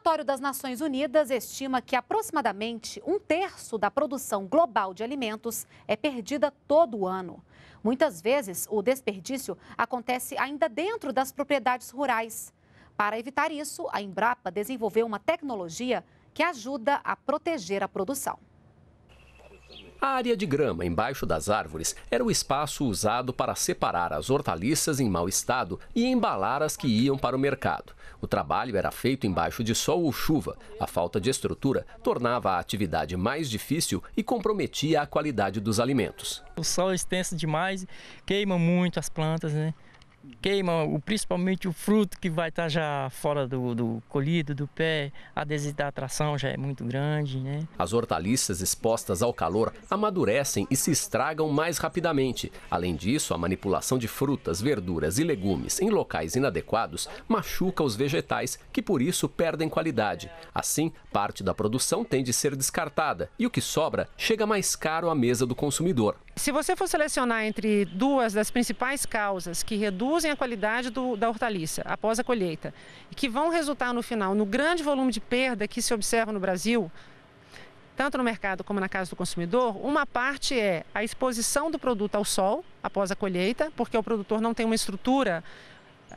relatório das Nações Unidas estima que aproximadamente um terço da produção global de alimentos é perdida todo ano. Muitas vezes, o desperdício acontece ainda dentro das propriedades rurais. Para evitar isso, a Embrapa desenvolveu uma tecnologia que ajuda a proteger a produção. A área de grama embaixo das árvores era o espaço usado para separar as hortaliças em mau estado e embalar as que iam para o mercado. O trabalho era feito embaixo de sol ou chuva. A falta de estrutura tornava a atividade mais difícil e comprometia a qualidade dos alimentos. O sol é extenso demais, queima muito as plantas, né? queima o, principalmente o fruto que vai estar tá já fora do, do colhido, do pé, a desidratação já é muito grande. Né? As hortaliças expostas ao calor amadurecem e se estragam mais rapidamente. Além disso, a manipulação de frutas, verduras e legumes em locais inadequados machuca os vegetais, que por isso perdem qualidade. Assim, parte da produção tem de ser descartada e o que sobra chega mais caro à mesa do consumidor. Se você for selecionar entre duas das principais causas que reduzem reduzem a qualidade do, da hortaliça após a colheita e que vão resultar no final no grande volume de perda que se observa no Brasil, tanto no mercado como na casa do consumidor, uma parte é a exposição do produto ao sol após a colheita, porque o produtor não tem uma estrutura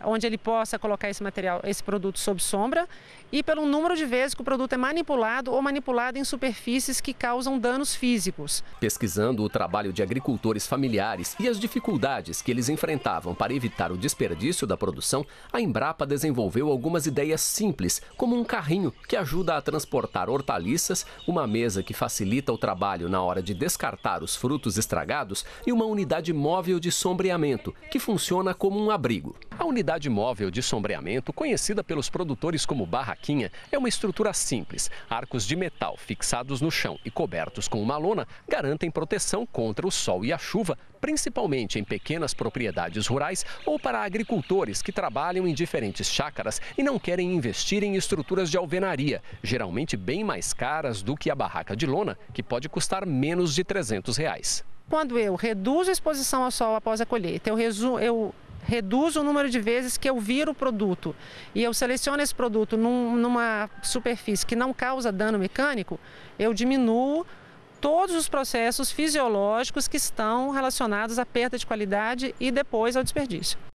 onde ele possa colocar esse material, esse produto sob sombra, e pelo número de vezes que o produto é manipulado ou manipulado em superfícies que causam danos físicos. Pesquisando o trabalho de agricultores familiares e as dificuldades que eles enfrentavam para evitar o desperdício da produção, a Embrapa desenvolveu algumas ideias simples, como um carrinho que ajuda a transportar hortaliças, uma mesa que facilita o trabalho na hora de descartar os frutos estragados e uma unidade móvel de sombreamento que funciona como um abrigo. A unidade móvel de sombreamento, conhecida pelos produtores como barraquinha, é uma estrutura simples. Arcos de metal fixados no chão e cobertos com uma lona garantem proteção contra o sol e a chuva, principalmente em pequenas propriedades rurais ou para agricultores que trabalham em diferentes chácaras e não querem investir em estruturas de alvenaria, geralmente bem mais caras do que a barraca de lona, que pode custar menos de 300 reais. Quando eu reduzo a exposição ao sol após a colheita, eu, resumo, eu reduzo o número de vezes que eu viro o produto e eu seleciono esse produto num, numa superfície que não causa dano mecânico, eu diminuo todos os processos fisiológicos que estão relacionados à perda de qualidade e depois ao desperdício.